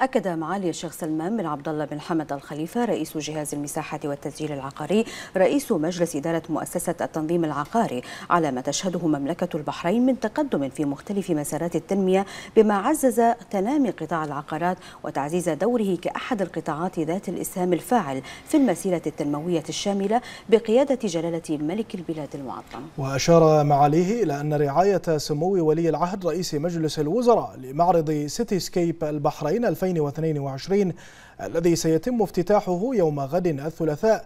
أكد معالي الشيخ سلمان بن عبد الله بن حمد الخليفة رئيس جهاز المساحة والتسجيل العقاري رئيس مجلس إدارة مؤسسة التنظيم العقاري على ما تشهده مملكة البحرين من تقدم في مختلف مسارات التنمية بما عزز تنامي قطاع العقارات وتعزيز دوره كأحد القطاعات ذات الإسهام الفاعل في المسيرة التنموية الشاملة بقيادة جلالة ملك البلاد المعظم وأشار معاليه إلى أن رعاية سمو ولي العهد رئيس مجلس الوزراء لمعرض سيتي سكيب البحرين 2020 2022 الذي سيتم افتتاحه يوم غد الثلاثاء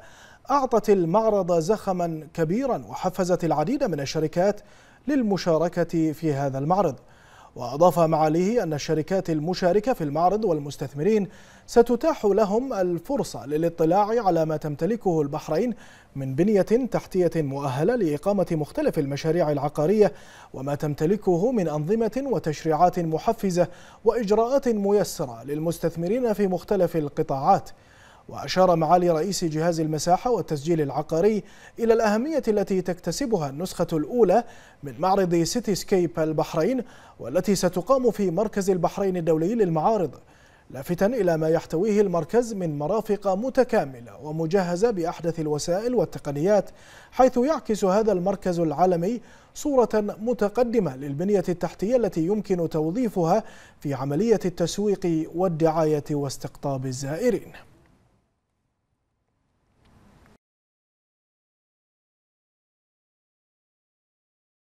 أعطت المعرض زخما كبيرا وحفزت العديد من الشركات للمشاركة في هذا المعرض وأضاف معاليه أن الشركات المشاركة في المعرض والمستثمرين ستتاح لهم الفرصة للاطلاع على ما تمتلكه البحرين من بنية تحتية مؤهلة لإقامة مختلف المشاريع العقارية وما تمتلكه من أنظمة وتشريعات محفزة وإجراءات ميسرة للمستثمرين في مختلف القطاعات وأشار معالي رئيس جهاز المساحة والتسجيل العقاري إلى الأهمية التي تكتسبها النسخة الأولى من معرض سيتي سكيب البحرين والتي ستقام في مركز البحرين الدولي للمعارض لافتا إلى ما يحتويه المركز من مرافق متكاملة ومجهزة بأحدث الوسائل والتقنيات حيث يعكس هذا المركز العالمي صورة متقدمة للبنية التحتية التي يمكن توظيفها في عملية التسويق والدعاية واستقطاب الزائرين